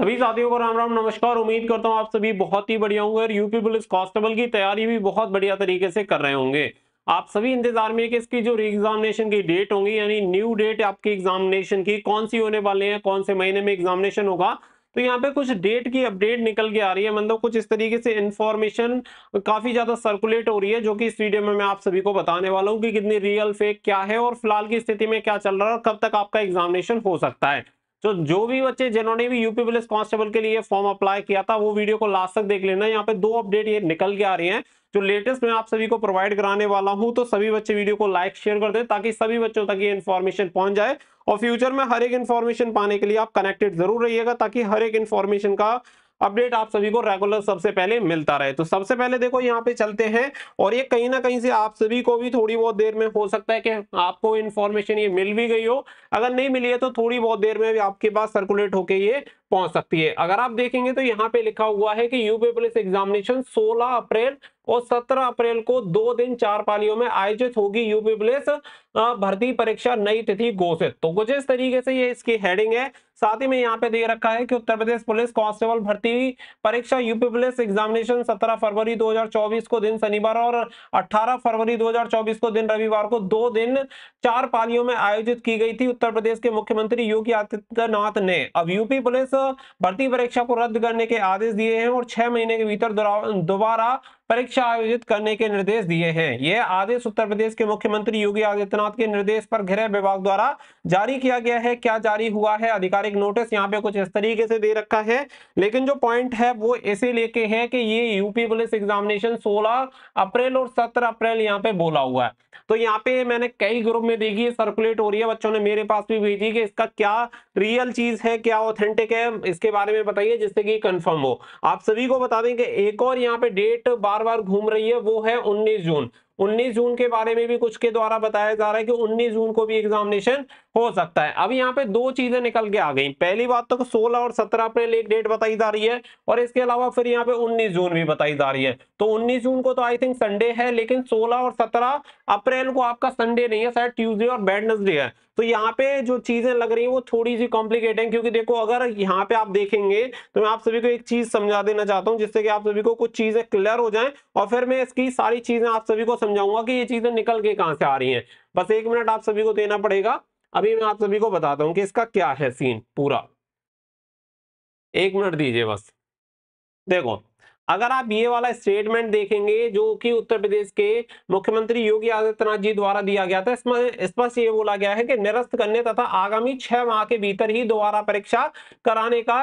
सभी साथियों को राम राम नमस्कार उम्मीद करता हूँ आप सभी बहुत ही बढ़िया होंगे और यूपी पुलिस कांस्टेबल की तैयारी भी बहुत बढ़िया तरीके से कर रहे होंगे आप सभी इंतजार में कि इसकी जो री एग्जामिनेशन की डेट होंगी यानी न्यू डेट आपकी एग्जामिनेशन की कौन सी होने वाले हैं कौन से महीने में एग्जामिनेशन होगा तो यहाँ पे कुछ डेट की अपडेट निकल के आ रही है मतलब कुछ इस तरीके से इन्फॉर्मेशन काफी ज्यादा सर्कुलेट हो रही है जो कि इस वीडियो में मैं आप सभी को बताने वाला हूँ कि कितनी रियल फेक क्या है और फिलहाल की स्थिति में क्या चल रहा है और कब तक आपका एग्जामिनेशन हो सकता है तो जो भी बच्चे जिन्होंने भी यूपी पुलिस कांस्टेबल के लिए फॉर्म अप्लाई किया था वो वीडियो को लास्ट तक देख लेना यहाँ पे दो अपडेट ये निकल के आ रही हैं जो लेटेस्ट मैं आप सभी को प्रोवाइड कराने वाला हूँ तो सभी बच्चे वीडियो को लाइक शेयर कर दें ताकि सभी बच्चों तक ये इन्फॉर्मेशन पहुंच जाए और फ्यूचर में हर एक इन्फॉर्मेशन पाने के लिए आप कनेक्टेड जरूर रहिएगा ताकि हर एक इन्फॉर्मेशन का अपडेट आप सभी को रेगुलर सबसे पहले मिलता रहे तो सबसे पहले देखो यहाँ पे चलते हैं और ये कहीं ना कहीं से आप सभी को भी थोड़ी बहुत देर में हो सकता है कि आपको इन्फॉर्मेशन ये मिल भी गई हो अगर नहीं मिली है तो थोड़ी बहुत देर में भी आपके पास सर्कुलेट होके ये पहुंच सकती है अगर आप देखेंगे तो यहाँ पे लिखा हुआ है कि यूपी पुलिस एग्जामिनेशन 16 अप्रैल और 17 अप्रैल को दो दिन चार पालियों में आयोजित होगी यूपी पुलिस भर्ती परीक्षा नई तिथि घोषित तो कुछ इस तरीके से ये इसकी हेडिंग है साथ ही में यहाँ पे दे रखा है कि उत्तर प्रदेश पुलिस कांस्टेबल भर्ती परीक्षा यूपी पुलिस एग्जामिनेशन 17 फरवरी 2024 को दिन शनिवार और 18 फरवरी 2024 को दिन रविवार को दो दिन चार पालियों में आयोजित की गई थी उत्तर प्रदेश के मुख्यमंत्री योगी आदित्यनाथ ने अब यूपी पुलिस भर्ती परीक्षा को रद्द करने के आदेश दिए हैं और छह महीने के भीतर दोबारा परीक्षा आयोजित करने के निर्देश दिए हैं यह आदेश उत्तर प्रदेश के मुख्यमंत्री योगी आदित्यनाथ के निर्देश पर गृह विभाग द्वारा जारी किया गया है क्या जारी हुआ है आधिकारिक नोटिस यहाँ पे कुछ इस तरीके से दे रखा है लेकिन जो पॉइंट है वो ऐसे लेके है कि ये यूपी पुलिस एग्जामिनेशन सोलह अप्रैल और सत्रह अप्रैल यहाँ पे बोला हुआ है तो यहाँ पे मैंने कई ग्रुप में देखी है सर्कुलेट हो रही है बच्चों ने मेरे पास भी भेजी कि इसका क्या रियल चीज है क्या ऑथेंटिक है इसके बारे में बताइए जिससे कि कंफर्म हो आप सभी को बता दें कि एक और यहाँ पे डेट बार बार बार घूम रही है वो है 19 जून 19 जून के बारे में भी कुछ के द्वारा बताया जा रहा है कि 19 जून को भी एग्जामिनेशन हो सकता है अब यहाँ पे दो चीजें निकल के आ गई पहली बात तो 16 और 17 अप्रैल एक डेट बताई जा रही है और इसके अलावा फिर यहाँ पे 19 जून भी बताई जा रही है तो 19 जून को तो आई थिंक संडे है लेकिन 16 और 17 अप्रैल को आपका संडे नहीं है शायद ट्यूजडे और वेडनेसडे है तो यहाँ पे जो चीजें लग रही है वो थोड़ी सी कॉम्प्लिकेट है क्योंकि देखो अगर यहाँ पे आप देखेंगे तो मैं आप सभी को एक चीज समझा देना चाहता हूँ जिससे कि आप सभी को कुछ चीजें क्लियर हो जाए और फिर मैं इसकी सारी चीजें आप सभी को समझाऊंगा कि ये चीजें निकल के कहाँ से आ रही है बस एक मिनट आप सभी को देना पड़ेगा अभी मैं आप सभी को बताता हूँ कि इसका क्या है सीन पूरा एक मिनट दीजिए बस देखो अगर आप ये वाला स्टेटमेंट देखेंगे जो कि उत्तर प्रदेश के मुख्यमंत्री योगी आदित्यनाथ जी द्वारा दिया गया था इसमें स्पष्ट ये बोला गया है कि निरस्त करने तथा आगामी छह माह के भीतर ही दोबारा परीक्षा कराने का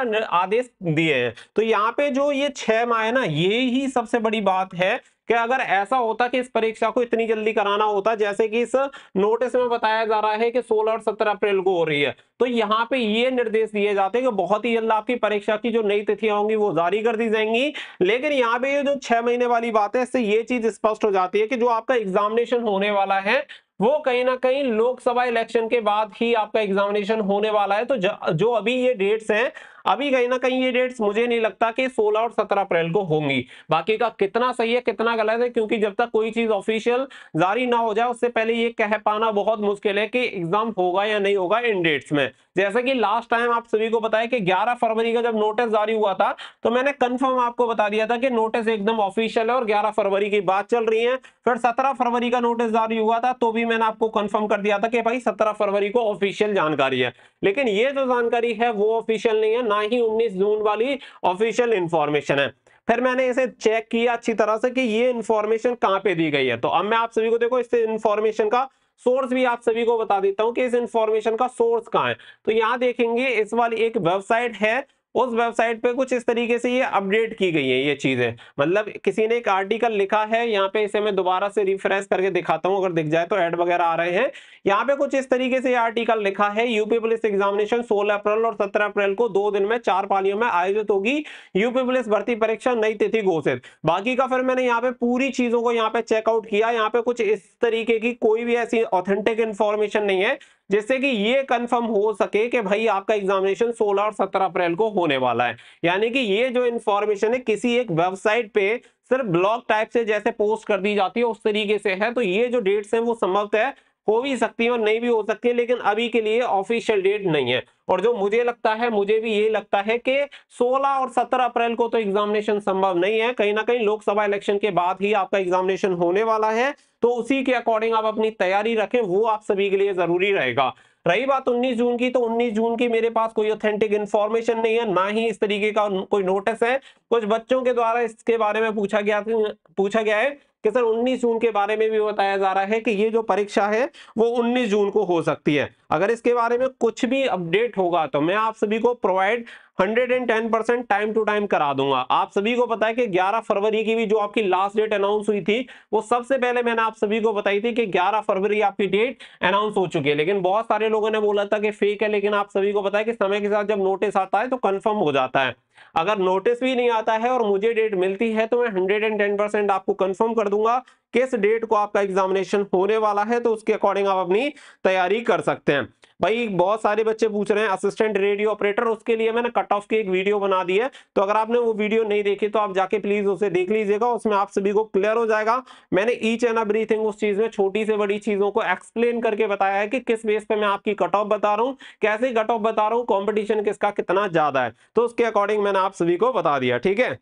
आदेश दिए हैं तो यहाँ पे जो ये छह माह है ना ये ही सबसे बड़ी बात है कि अगर ऐसा होता कि इस परीक्षा को इतनी जल्दी कराना होता जैसे कि इस नोटिस में बताया जा रहा है कि 16 और 17 अप्रैल को हो रही है तो यहाँ पे ये निर्देश दिए जाते हैं कि बहुत ही जल्द आपकी परीक्षा की जो नई तिथियां होंगी वो जारी कर दी जाएंगी लेकिन यहाँ पे ये जो छह महीने वाली बात है इससे ये चीज स्पष्ट हो जाती है कि जो आपका एग्जामिनेशन होने वाला है वो कहीं ना कहीं लोकसभा इलेक्शन के बाद ही आपका एग्जामिनेशन होने वाला है तो जो अभी ये डेट्स हैं अभी कहीं ना कहीं ये डेट्स मुझे नहीं लगता कि 16 और 17 अप्रैल को होंगी बाकी का कितना सही है कितना गलत है क्योंकि जब तक कोई चीज ऑफिशियल जारी ना हो जाए उससे पहले ये कह पाना बहुत मुश्किल है कि एग्जाम होगा या नहीं होगा इन डेट्स में जैसे कि लास्ट टाइम आप सभी को बताया कि 11 फरवरी का जब नोटिस जारी हुआ था तो मैंने कंफर्म आपको बता दिया था कि नोटिस एकदम ऑफिशियल है और 11 फरवरी की बात चल रही है फिर 17 फरवरी का नोटिस जारी हुआ था तो भी मैंने आपको कंफर्म कर दिया था कि भाई 17 फरवरी को ऑफिशियल जानकारी है लेकिन ये जो जानकारी है वो ऑफिशियल नहीं है न ना ही 19 जून वाली ऑफिशियल इंफॉर्मेशन है फिर मैंने इसे चेक किया अच्छी तरह से कि ये इन्फॉर्मेशन कहाँ पे दी गई है तो अब मैं आप सभी को देखो इस इन्फॉर्मेशन का सोर्स भी आप सभी को बता देता हूँ कि इस इंफॉर्मेशन का सोर्स कहाँ है तो यहाँ देखेंगे इस वाली एक वेबसाइट है उस वेबसाइट पे कुछ इस तरीके से ये अपडेट की गई है ये चीज़ें मतलब किसी ने एक आर्टिकल लिखा है यहाँ पे इसे मैं दोबारा से रिफ्रेश करके दिखाता हूँ अगर दिख जाए तो एड वगैरह आ रहे हैं यहाँ पे कुछ इस तरीके से आर्टिकल लिखा है यूपी पुलिस एग्जामिनेशन 16 अप्रैल और 17 अप्रैल को दो दिन में चार पालियों में आयोजित होगी यूपी पुलिस भर्ती परीक्षा नई तिथि घोषित बाकी का फिर मैंने यहाँ पे पूरी चीजों को यहाँ पे चेकआउट किया यहाँ पे कुछ इस तरीके की कोई भी ऐसी ऑथेंटिक इन्फॉर्मेशन नहीं है जिससे कि ये कंफर्म हो सके कि भाई आपका एग्जामिनेशन 16 और 17 अप्रैल को होने वाला है यानी कि ये जो इन्फॉर्मेशन है किसी एक वेबसाइट पे सिर्फ ब्लॉग टाइप से जैसे पोस्ट कर दी जाती है उस तरीके से है तो ये जो डेट्स हैं वो संभवतः हो भी सकती है और नहीं भी हो सकती है लेकिन अभी के लिए ऑफिशियल डेट नहीं है और जो मुझे लगता है मुझे भी ये लगता है कि 16 और 17 अप्रैल को तो एग्जामिनेशन संभव नहीं है कहीं ना कहीं लोकसभा इलेक्शन के बाद ही आपका एग्जामिनेशन होने वाला है तो उसी के अकॉर्डिंग आप अपनी तैयारी रखें वो आप सभी के लिए जरूरी रहेगा रही बात 19 जून की तो 19 जून की मेरे पास कोई ऑथेंटिक इन्फॉर्मेशन नहीं है ना ही इस तरीके का कोई नोटिस है कुछ बच्चों के द्वारा इसके बारे में पूछा गया पूछा गया है कि सर 19 जून के बारे में भी बताया जा रहा है कि ये जो परीक्षा है वो 19 जून को हो सकती है अगर इसके बारे में कुछ भी अपडेट होगा तो मैं आप सभी को प्रोवाइड 110 टाइम टू टाइम करा दूंगा आप सभी को पता है कि 11 फरवरी की भी जो आपकी लास्ट डेट अनाउंस हुई थी वो सबसे पहले मैंने आप सभी को बताई थी कि 11 फरवरी आपकी डेट अनाउंस हो चुकी है लेकिन बहुत सारे लोगों ने बोला था कि फेक है लेकिन आप सभी को पता है कि समय के साथ जब नोटिस आता है तो कन्फर्म हो जाता है अगर नोटिस भी नहीं आता है और मुझे डेट मिलती है तो मैं हंड्रेड एंड टेन परसेंट आपको कंफर्म कर दूंगा किस डेट को आपका एग्जामिनेशन होने वाला है तो उसके अकॉर्डिंग आप अपनी तैयारी कर सकते हैं भाई बहुत सारे बच्चे पूछ रहे हैं असिस्टेंट रेडियो ऑपरेटर उसके लिए मैंने कट ऑफ की एक वीडियो बना दी है तो अगर आपने वो वीडियो नहीं देखी तो आप जाके प्लीज उसे देख लीजिएगा उसमें आप सभी को क्लियर हो जाएगा मैंने ईच एंड एवरी थिंग उस चीज में छोटी से बड़ी चीजों को एक्सप्लेन करके बताया है कि किस बेस पे मैं आपकी कट ऑफ बता रहा हूँ कैसे कट ऑफ बता रहा हूँ कॉम्पिटिशन किसका कितना ज्यादा है तो उसके अकॉर्डिंग मैंने आप सभी को बता दिया ठीक है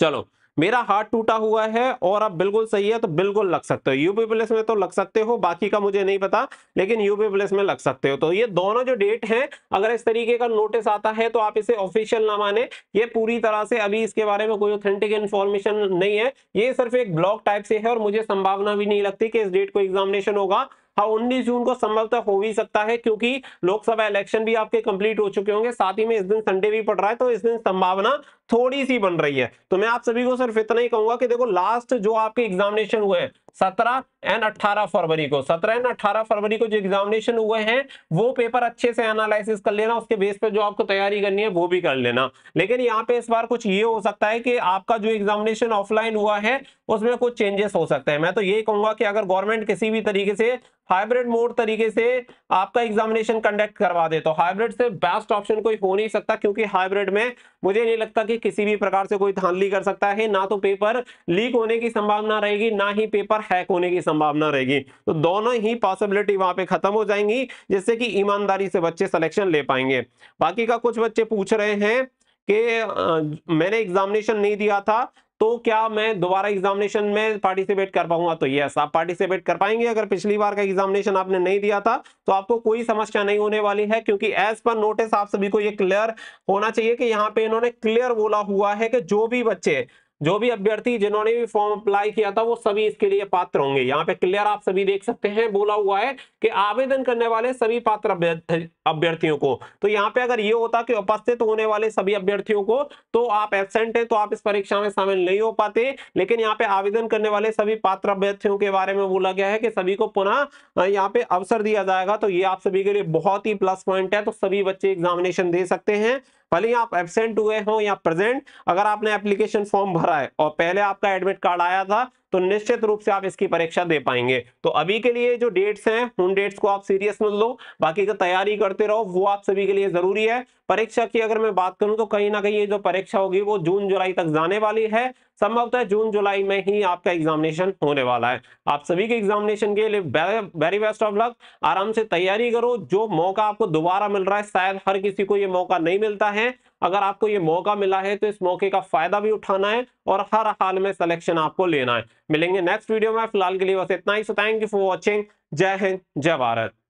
चलो मेरा हाथ टूटा हुआ है और आप बिल्कुल सही है तो बिल्कुल लग सकते हो यूपी में तो लग सकते हो बाकी का मुझे नहीं पता लेकिन यूपी में लग सकते हो तो ये दोनों जो डेट हैं अगर इस तरीके का नोटिस आता है तो आप इसे ऑफिशियल ना माने ये पूरी तरह से अभी इसके बारे में कोई ऑथेंटिक इन्फॉर्मेशन नहीं है ये सिर्फ एक ब्लॉक टाइप से है और मुझे संभावना भी नहीं लगती कि इस डेट को एग्जामिनेशन होगा हाँ 19 जून को संभवतः हो भी सकता है क्योंकि लोकसभा इलेक्शन भी आपके कंप्लीट हो चुके होंगे साथ ही में इस दिन संडे भी पड़ रहा है तो इस दिन संभावना थोड़ी सी बन रही है तो मैं आप सभी को सिर्फ इतना ही कहूंगा कि देखो लास्ट जो आपके एग्जामिनेशन हुए हैं सत्रह एंड अट्ठारह फरवरी को सत्रह एंड अट्ठारह फरवरी को जो एग्जामिनेशन हुए हैं वो पेपर अच्छे से एनालिसिस कर लेना उसके बेस पे जो आपको तैयारी करनी है वो भी कर लेना लेकिन यहाँ पे इस बार कुछ ये हो सकता है कि आपका जो एग्जामिनेशन ऑफलाइन हुआ है उसमें कुछ चेंजेस हो सकते हैं मैं तो ये कहूंगा कि अगर गवर्नमेंट किसी भी तरीके से हाइब्रिड मोड तरीके से आपका एग्जामिनेशन कंडक्ट करवा दे तो हाइब्रिड से बेस्ट ऑप्शन कोई हो नहीं सकता क्योंकि हाइब्रिड में मुझे नहीं लगता कि किसी भी प्रकार से कोई धांधली कर सकता है ना तो पेपर लीक होने की संभावना रहेगी ना ही पेपर हैक होने की संभावना रहेगी तो दोनों ही पॉसिबिलिटी वहां पे खत्म हो जाएंगी जिससे कि ईमानदारी से बच्चे सिलेक्शन ले पाएंगे बाकी का कुछ बच्चे पूछ रहे हैं कि मैंने एग्जामिनेशन नहीं दिया था तो क्या मैं दोबारा एग्जामिनेशन में पार्टिसिपेट कर पाऊंगा तो यस आप पार्टिसिपेट कर पाएंगे अगर पिछली बार का एग्जामिनेशन आपने नहीं दिया था तो आपको कोई समस्या नहीं होने वाली है क्योंकि एज पर नोटिस आप सभी को ये क्लियर होना चाहिए कि यहाँ पे इन्होंने क्लियर बोला हुआ है कि जो भी बच्चे जो भी अभ्यर्थी जिन्होंने भी फॉर्म अप्लाई किया था वो सभी इसके लिए पात्र होंगे यहाँ पे क्लियर आप सभी देख सकते हैं बोला हुआ है कि आवेदन करने वाले सभी पात्र अभ्यर्थियों को तो यहाँ पे अगर ये होता कि उपस्थित होने वाले सभी अभ्यर्थियों को तो आप एबसेंट है तो आप इस परीक्षा में शामिल नहीं हो पाते लेकिन यहाँ पे आवेदन करने वाले सभी पात्र अभ्यर्थियों के बारे में बोला गया है कि सभी को पुनः यहाँ पे अवसर दिया जाएगा तो ये आप सभी के लिए बहुत ही प्लस पॉइंट है तो सभी बच्चे एग्जामिनेशन दे सकते हैं भले ही आप एबसेंट हुए हो या प्रेजेंट अगर आपने एप्लीकेशन फॉर्म भरा है और पहले आपका एडमिट कार्ड आया था तो निश्चित रूप से आप इसकी परीक्षा दे पाएंगे तो अभी के लिए जो डेट्स हैं उन डेट्स को आप सीरियस मत लो बाकी का तैयारी करते रहो वो आप सभी के लिए जरूरी है परीक्षा की अगर मैं बात करूं तो कहीं ना कहीं ये जो परीक्षा होगी वो जून जुलाई तक जाने वाली है संभवतः जून जुलाई में ही आपका एग्जामिनेशन होने वाला है आप सभी के एग्जामिनेशन के लिए वेरी बेस्ट ऑफ लक आराम से तैयारी करो जो मौका आपको दोबारा मिल रहा है शायद हर किसी को ये मौका नहीं मिलता है अगर आपको ये मौका मिला है तो इस मौके का फायदा भी उठाना है और हर हाल में सिलेक्शन आपको लेना है मिलेंगे नेक्स्ट वीडियो में फिलहाल के लिए बस इतना ही so thank you for watching जय हिंद जय भारत